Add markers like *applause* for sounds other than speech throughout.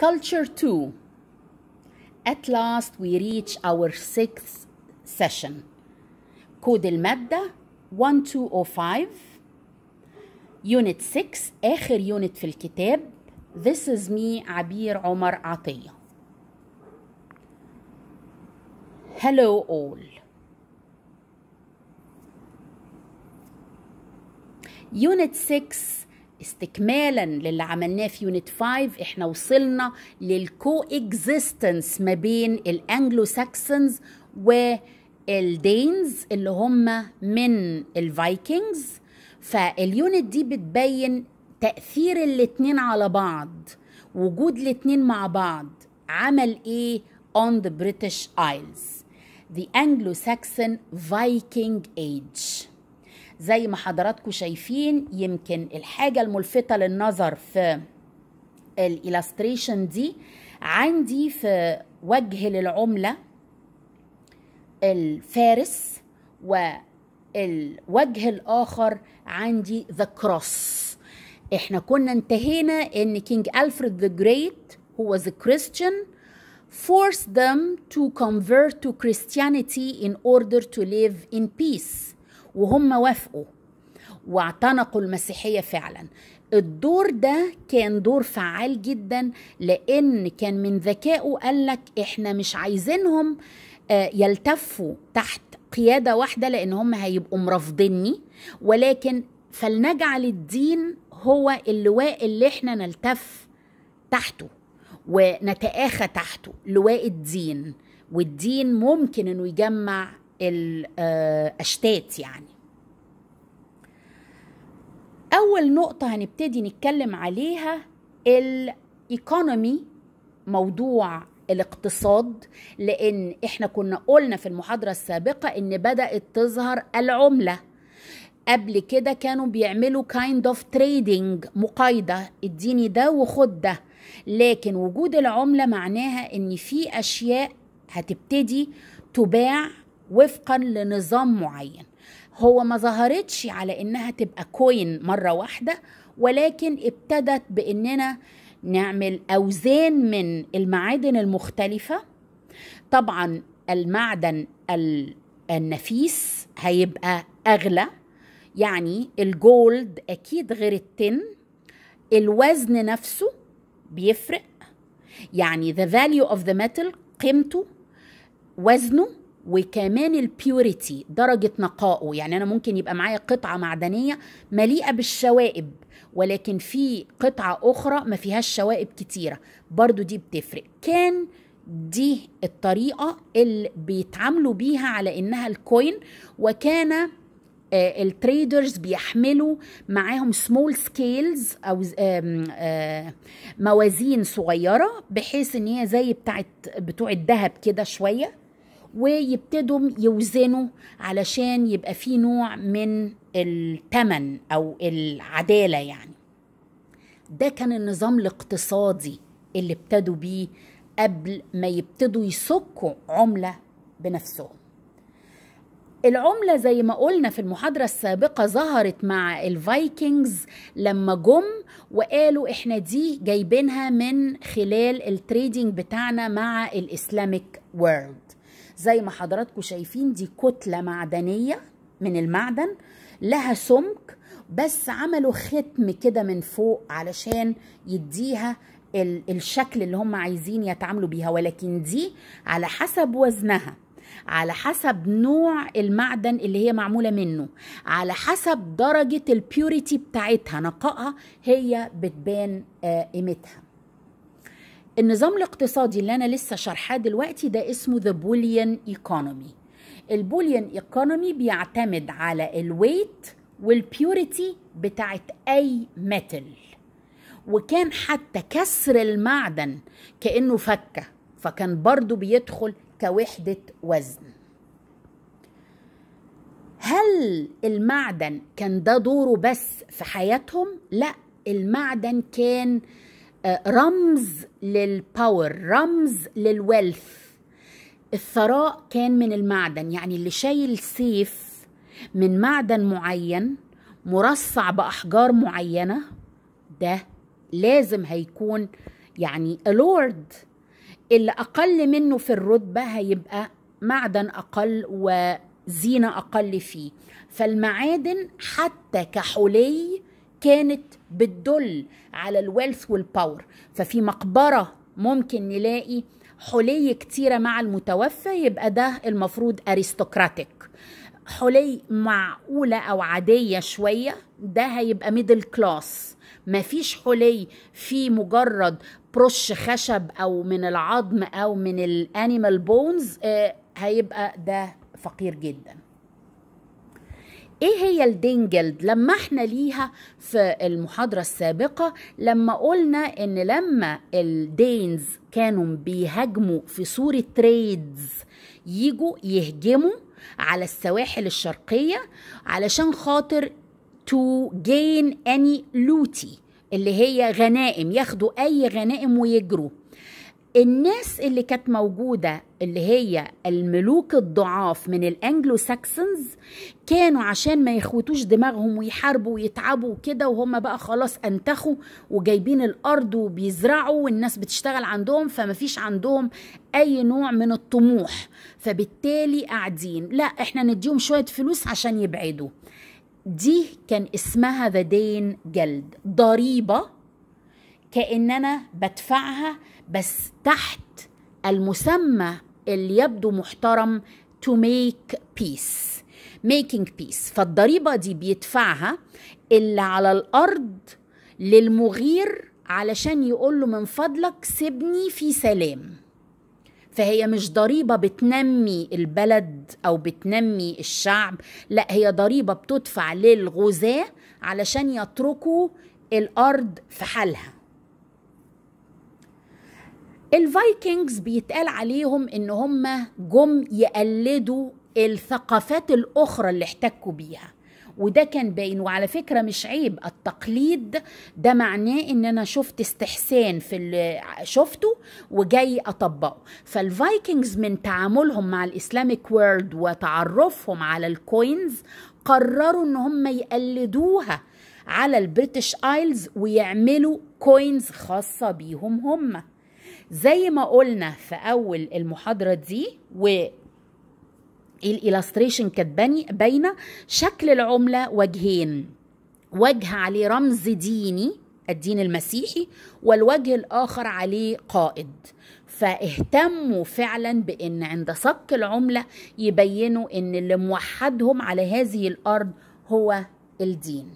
Culture 2. At last we reach our sixth session. كود المادة 1205 Unit 6 آخر unit في الكتاب This is me عبير عمر عطية Hello all Unit 6 استكمالا للي عملناه في يونت 5 احنا وصلنا للكو اكزيستنس ما بين الانجلو ساكسونز والدينز اللي هم من الفايكنجز فاليونت دي بتبين تأثير الاتنين على بعض وجود الاتنين مع بعض عمل ايه on the British Isles the Anglo-Saxon Viking Age زي ما حضراتكم شايفين يمكن الحاجة الملفتة للنظر في الإلاستريشن دي عندي في وجه للعملة الفارس والوجه الآخر عندي ذا كروس احنا كنا انتهينا ان كينج ألفريد ذا جريت هو a كريستيان forced them to convert to Christianity in order to live in peace وهم وافقوا واعتنقوا المسيحية فعلا الدور ده كان دور فعال جدا لأن كان من ذكائه قالك احنا مش عايزينهم آه، يلتفوا تحت قيادة واحدة لأن هم هيبقوا مرافضيني ولكن فلنجعل الدين هو اللواء اللي احنا نلتف تحته ونتآخى تحته لواء الدين والدين ممكن انه يجمع الاشتات آه، يعني اول نقطه هنبتدي نتكلم عليها الايكونومي موضوع الاقتصاد لان احنا كنا قلنا في المحاضره السابقه ان بدات تظهر العمله قبل كده كانوا بيعملوا كايند اوف تريدنج مقايضه اديني ده وخد ده لكن وجود العمله معناها ان في اشياء هتبتدي تباع وفقا لنظام معين هو ما ظهرتش على انها تبقى كوين مره واحده ولكن ابتدت باننا نعمل اوزان من المعادن المختلفه طبعا المعدن النفيس هيبقى اغلى يعني الجولد اكيد غير التن الوزن نفسه بيفرق يعني the value of the metal قيمته وزنه وكمان البيوريتي درجة نقائه يعني أنا ممكن يبقى معايا قطعة معدنية مليئة بالشوائب ولكن في قطعة أخرى ما فيهاش شوائب كتيرة برضو دي بتفرق كان دي الطريقة اللي بيتعاملوا بيها على إنها الكوين وكان آه، التريدرز بيحملوا معاهم سمول سكيلز او آه، موازين صغيره بحيث ان هي زي بتاعت بتوع الذهب كده شويه ويبتدوا يوزنوا علشان يبقى في نوع من التمن او العداله يعني ده كان النظام الاقتصادي اللي ابتدوا بيه قبل ما يبتدوا يسكوا عمله بنفسهم العملة زي ما قلنا في المحاضرة السابقة ظهرت مع الفايكنجز لما جم وقالوا احنا دي جايبينها من خلال التريدينج بتاعنا مع الاسلاميك وورلد زي ما حضراتكم شايفين دي كتلة معدنية من المعدن لها سمك بس عملوا ختم كده من فوق علشان يديها الشكل اللي هم عايزين يتعاملوا بيها ولكن دي على حسب وزنها على حسب نوع المعدن اللي هي معمولة منه على حسب درجة البيوريتي بتاعتها نقائها هي بتبان آه، قيمتها النظام الاقتصادي اللي انا لسه شارحاه دلوقتي ده اسمه ذا بوليان ايكونومي البوليان ايكونومي بيعتمد على الويت والبيوريتي بتاعت اي ميتال وكان حتى كسر المعدن كانه فكه فكان برضو بيدخل كوحده وزن هل المعدن كان ده دوره بس في حياتهم لا المعدن كان آه آه، رمز للباور رمز للويلث الثراء كان من المعدن يعني اللي شايل سيف من معدن معين مرصع بأحجار معينة ده لازم هيكون يعني لورد اللي أقل منه في الرتبة هيبقى معدن أقل وزينة أقل فيه فالمعادن حتى كحلي كانت بتدل على الويلث والباور ففي مقبرة ممكن نلاقي حلي كتيرة مع المتوفى يبقى ده المفروض ارستقراطيك حلي معقولة أو عادية شوية ده هيبقى ميدل كلاس مفيش حلي في مجرد برش خشب أو من العظم أو من الأنيمال بونز آه، هيبقى ده فقير جداً ايه هي لما لمحنا ليها في المحاضرة السابقة لما قلنا ان لما الدينز كانوا بيهاجموا في صورة تريدز يجوا يهجموا على السواحل الشرقية علشان خاطر to gain any looty اللي هي غنائم ياخدوا اي غنائم ويجروا الناس اللي كانت موجودة اللي هي الملوك الضعاف من الانجلو ساكسنز كانوا عشان ما يخوتوش دماغهم ويحاربوا ويتعبوا وكده وهم بقى خلاص انتخوا وجايبين الارض وبيزرعوا والناس بتشتغل عندهم فما فيش عندهم اي نوع من الطموح فبالتالي قاعدين لا احنا نديهم شوية فلوس عشان يبعدوا دي كان اسمها ذا دين جلد ضريبة كأن أنا بدفعها بس تحت المسمى اللي يبدو محترم to make peace making peace فالضريبة دي بيدفعها اللي على الأرض للمغير علشان يقول له من فضلك سيبني في سلام فهي مش ضريبة بتنمي البلد أو بتنمي الشعب لا هي ضريبة بتدفع للغزاة علشان يتركوا الأرض في حالها الفايكنجز بيتقال عليهم ان هم جم يقلدوا الثقافات الاخرى اللي احتكوا بيها وده كان باين وعلى فكرة مش عيب التقليد ده معناه ان انا شفت استحسان في اللي شفته وجاي اطبقه فالفايكنجز من تعاملهم مع الاسلاميك وورد وتعرفهم على الكوينز قرروا ان هم يقلدوها على البريتش ايلز ويعملوا كوينز خاصة بيهم هم زي ما قلنا في اول المحاضره دي و الالستريشن كانت باينه شكل العمله وجهين وجه عليه رمز ديني الدين المسيحي والوجه الاخر عليه قائد فاهتموا فعلا بان عند صك العمله يبينوا ان اللي موحدهم على هذه الارض هو الدين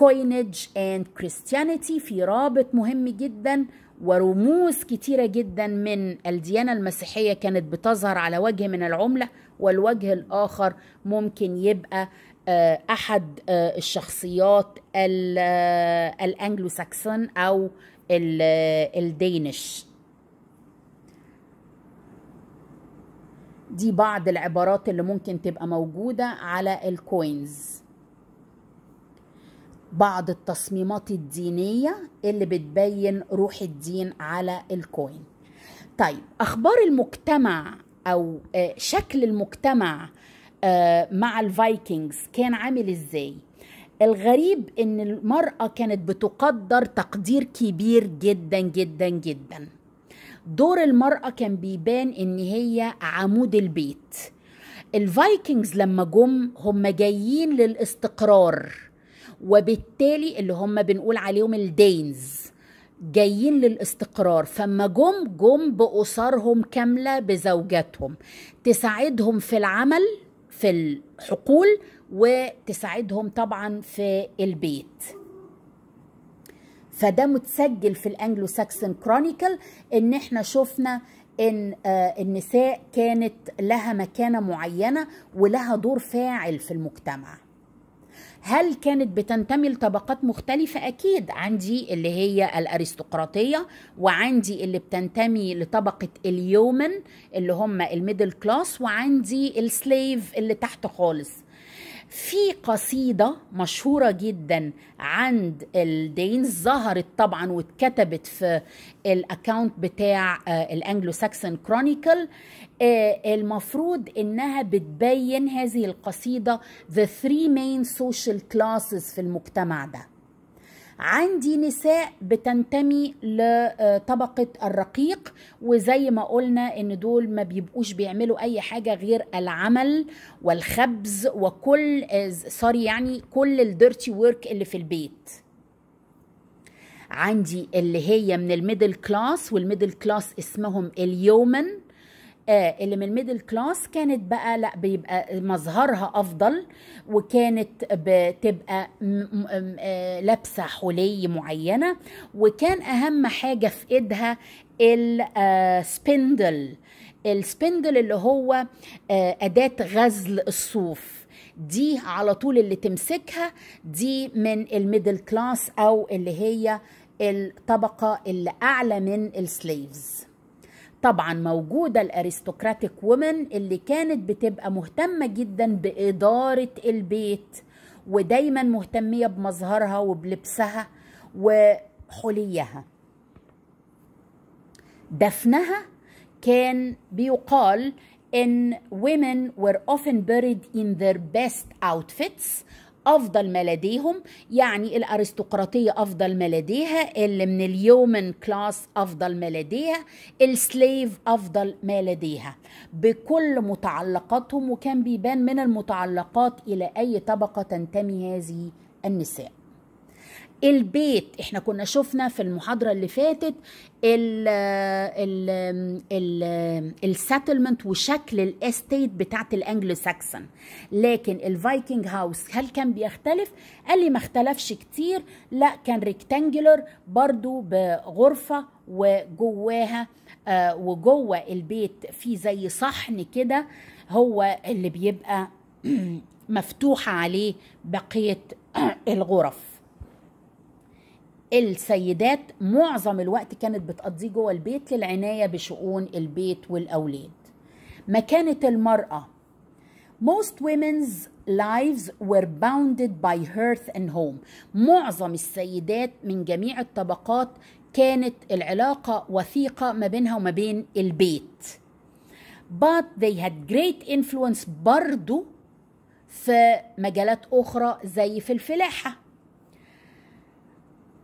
coinage and Christianity في رابط مهم جدا ورموز كتيرة جدا من الديانة المسيحية كانت بتظهر على وجه من العملة والوجه الآخر ممكن يبقى آه، أحد آه، الشخصيات آه، الأنجلو ساكسون أو الدينش دي بعض العبارات اللي ممكن تبقى موجودة على الكوينز بعض التصميمات الدينية اللي بتبين روح الدين على الكوين طيب أخبار المجتمع أو آه، شكل المجتمع آه، مع الفايكنجز كان عامل إزاي؟ الغريب ان المرأة كانت بتقدر تقدير كبير جدا جدا جدا دور المرأة كان بيبان ان هي عمود البيت الفايكنجز لما جم هم جايين للاستقرار وبالتالي اللي هم بنقول عليهم الدينز جايين للاستقرار فما جم جم بأسرهم كاملة بزوجاتهم تساعدهم في العمل في الحقول وتساعدهم طبعا في البيت فده متسجل في الانجلو ساكسون كرونيكل ان احنا شفنا ان آه، النساء كانت لها مكانه معينه ولها دور فاعل في المجتمع هل كانت بتنتمي لطبقات مختلفة أكيد عندي اللي هي الأرستقراطية وعندي اللي بتنتمي لطبقة اليومن اللي هم الميدل كلاس وعندي السليف اللي تحت خالص في قصيدة مشهورة جدا عند الدينز ظهرت طبعا واتكتبت في الاكاونت بتاع آه، الانجلو ساكسون كرونيكل آه، المفروض انها بتبين هذه القصيدة the three main social classes في المجتمع ده عندي نساء بتنتمي لطبقة الرقيق وزي ما قلنا ان دول ما بيبقوش بيعملوا اي حاجة غير العمل والخبز وكل سوري يعني كل الديرتي ورك اللي في البيت عندي اللي هي من الميدل كلاس والميدل كلاس اسمهم اليومن آه، اللي من الميدل كلاس كانت بقى لا بيبقى مظهرها افضل وكانت بتبقى آه، لابسه حلي معينه وكان اهم حاجه في ايدها السبندل السبندل آه، اللي هو اداه غزل الصوف دي على طول اللي تمسكها دي من الميدل كلاس او اللي هي الطبقه اللي اعلى من السليفز طبعا موجودة الارستقراطيك وومن اللي كانت بتبقى مهتمة جدا بإدارة البيت ودايما مهتمية بمظهرها وبلبسها وحليها دفنها كان بيقال ان women were often buried in their best outfits افضل ما لديهم يعني الارستقراطيه افضل ما لديها اللي من اليومن كلاس افضل ما لديها السليف افضل ما لديها بكل متعلقاتهم وكان بيبان من المتعلقات الى اي طبقه تنتمي هذه النساء البيت احنا كنا شفنا في المحاضره اللي فاتت ال ال ال وشكل الاستيت بتاعت الانجلو ساكسون لكن الفايكنج هاوس هل كان بيختلف قال لي ما اختلفش كتير لا كان ريكتانجلر برضو بغرفه وجواها آه وجوه البيت في زي صحن كده هو اللي بيبقى *clears throat* مفتوحه عليه بقيه *clears throat* الغرف السيدات معظم الوقت كانت بتقضيه جوه البيت للعنايه بشؤون البيت والاولاد مكانه المراه Most women's lives were bounded by hearth and home. معظم السيدات من جميع الطبقات كانت العلاقة وثيقة ما بينها وما بين البيت. But they had great influence برضو في مجالات أخرى زي في الفلاحة.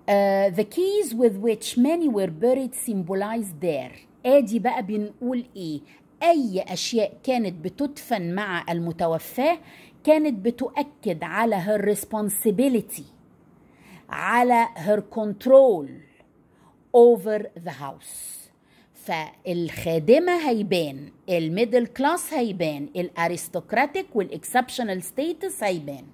آه، the keys with which many were buried symbolized there ادي بقى بنقول ايه اي اشياء كانت بتدفن مع المتوفاه كانت بتؤكد على her responsibility على her control over the house فالخادمه هيبان الميدل كلاس هيبان الارستقراطيك والاكسبشنال ستيتس هيبان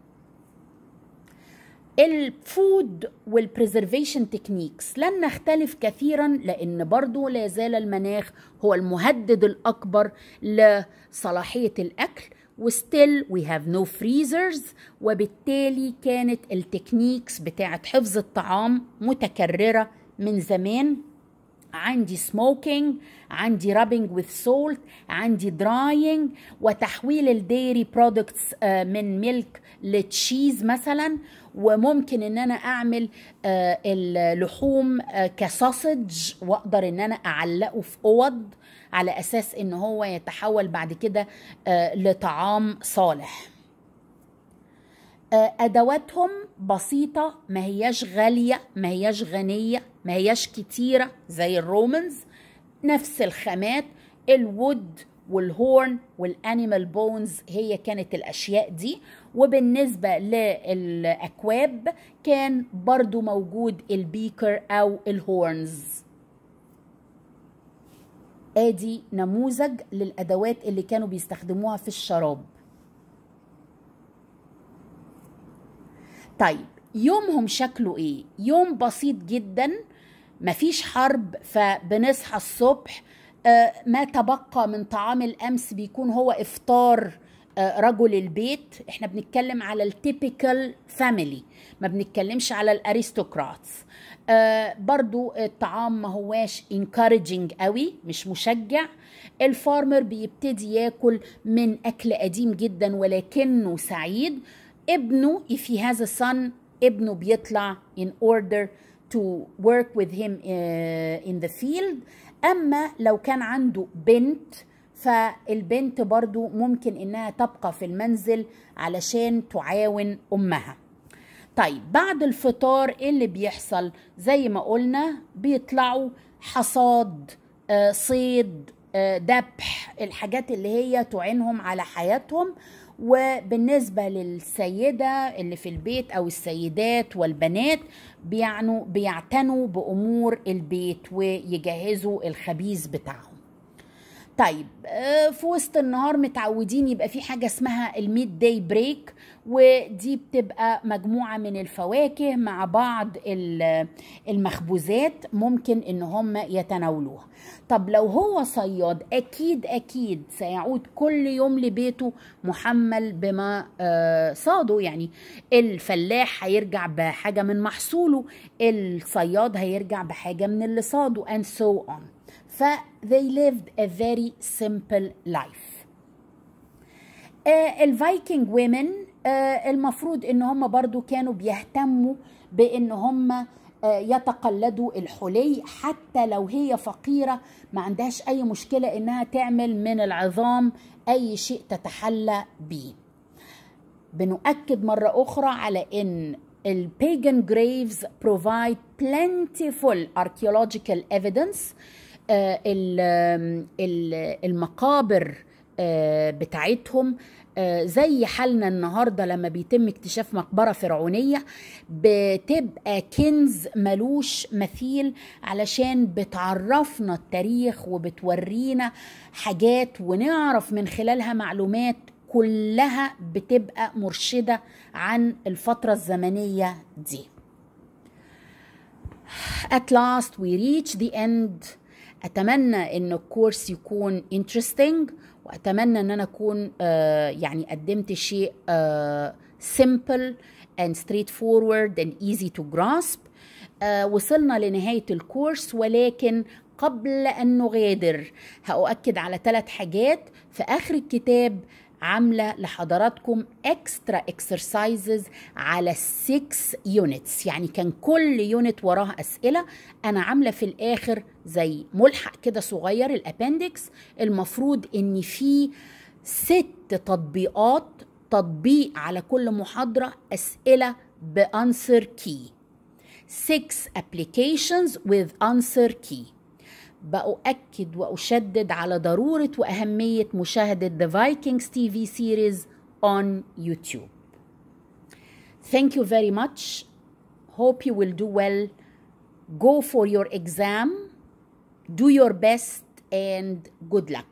الفود والبريزرفيشن تكنيكس لن نختلف كثيرا لان برضو لا زال المناخ هو المهدد الاكبر لصلاحيه الاكل وستيل وي هاف نو فريزرز وبالتالي كانت التكنيكس بتاعه حفظ الطعام متكرره من زمان عندي سموكينج عندي رابنج وذ سولت عندي دراينج وتحويل الديري برودكتس آه، من ميلك لتشيز مثلا وممكن ان انا اعمل آه، اللحوم آه، كساسج واقدر ان انا اعلقه في اوض على اساس ان هو يتحول بعد كده لطعام صالح آه، ادواتهم بسيطه ما هياش غاليه ما هياش غنيه ما هياش كتيره زي الرومانز نفس الخامات الود والهورن والانيمال بونز هي كانت الاشياء دي وبالنسبه للاكواب كان برضو موجود البيكر او الهورنز ادي نموذج للادوات اللي كانوا بيستخدموها في الشراب طيب يومهم شكله ايه يوم بسيط جدا مفيش حرب فبنصحى الصبح آه، ما تبقى من طعام الامس بيكون هو افطار آه، رجل البيت احنا بنتكلم على التيبيكال فاميلي ما بنتكلمش على الارستقراطس آه، برضو الطعام ما هواش انكارجينج قوي مش مشجع الفارمر بيبتدي ياكل من اكل قديم جدا ولكنه سعيد ابنه if he has a son ابنه بيطلع in order to work with him uh, in the field اما لو كان عنده بنت فالبنت برضو ممكن انها تبقى في المنزل علشان تعاون امها طيب بعد الفطار ايه اللي بيحصل زي ما قلنا بيطلعوا حصاد آه، صيد ذبح الحاجات اللي هي تعينهم على حياتهم وبالنسبة للسيدة اللي في البيت أو السيدات والبنات بيعنوا بيعتنوا بأمور البيت ويجهزوا الخبيز بتاعهم طيب آه، في وسط النهار متعودين يبقى في حاجه اسمها الميد داي بريك ودي بتبقى مجموعه من الفواكه مع بعض المخبوزات ممكن ان هم يتناولوها طب لو هو صياد اكيد اكيد سيعود كل يوم لبيته محمل بما آه، صاده يعني الفلاح هيرجع بحاجه من محصوله الصياد هيرجع بحاجه من اللي صاده and so on ف they lived a very simple life آه، الفايكنج uh, ويمن uh, المفروض ان هم برضو كانوا بيهتموا بان هم uh, يتقلدوا الحلي حتى لو هي فقيرة ما عندهاش اي مشكلة انها تعمل من العظام اي شيء تتحلى بيه بنؤكد مرة اخرى على ان البيجن graves provide plentiful archaeological evidence آه، المقابر آه، بتاعتهم آه، زي حالنا النهارده لما بيتم اكتشاف مقبره فرعونيه بتبقى كنز ملوش مثيل علشان بتعرفنا التاريخ وبتورينا حاجات ونعرف من خلالها معلومات كلها بتبقى مرشده عن الفتره الزمنيه دي. At last we reach the end اتمنى ان الكورس يكون انترستنج واتمنى ان انا اكون آه يعني قدمت شيء سمبل اند ستريت فورورد اند ايزي تو جراسب وصلنا لنهايه الكورس ولكن قبل ان نغادر هاؤكد على ثلاث حاجات في اخر الكتاب عامله لحضراتكم اكسترا اكسرسايزز على السكس يونتس يعني كان كل يونت وراها اسئله انا عامله في الاخر زي ملحق كده صغير الابندكس المفروض ان في ست تطبيقات تطبيق على كل محاضره اسئله بانسر كي 6 applications with answer key بأؤكد وأشدد على ضرورة وأهمية مشاهدة The Vikings TV series on YouTube. Thank you very much. Hope you will do well. Go for your exam. Do your best and good luck.